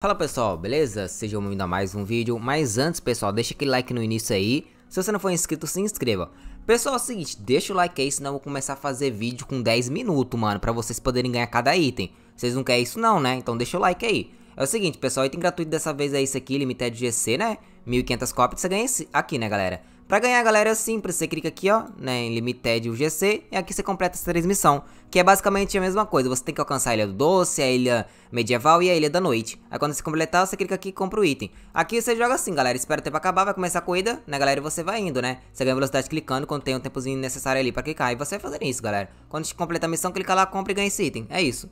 Fala pessoal, beleza? Sejam bem-vindos a mais um vídeo, mas antes pessoal, deixa aquele like no início aí, se você não for inscrito, se inscreva. Pessoal, é o seguinte, deixa o like aí, senão eu vou começar a fazer vídeo com 10 minutos, mano, pra vocês poderem ganhar cada item. Vocês não querem isso não, né? Então deixa o like aí. É o seguinte, pessoal, item gratuito dessa vez é esse aqui, Limited GC, né? 1500 cópias, você ganha esse aqui, né, galera? Pra ganhar, galera, é simples. Você clica aqui, ó, né, em Limited UGC, e aqui você completa essa transmissão, que é basicamente a mesma coisa. Você tem que alcançar a Ilha do Doce, a Ilha Medieval e a Ilha da Noite. Aí quando você completar, você clica aqui e compra o item. Aqui você joga assim, galera. Espera o tempo acabar, vai começar a corrida, né, galera, e você vai indo, né? Você ganha velocidade clicando quando tem um tempozinho necessário ali pra clicar. E você vai fazer isso, galera. Quando você completa a missão, clica lá, compra e ganha esse item. É isso.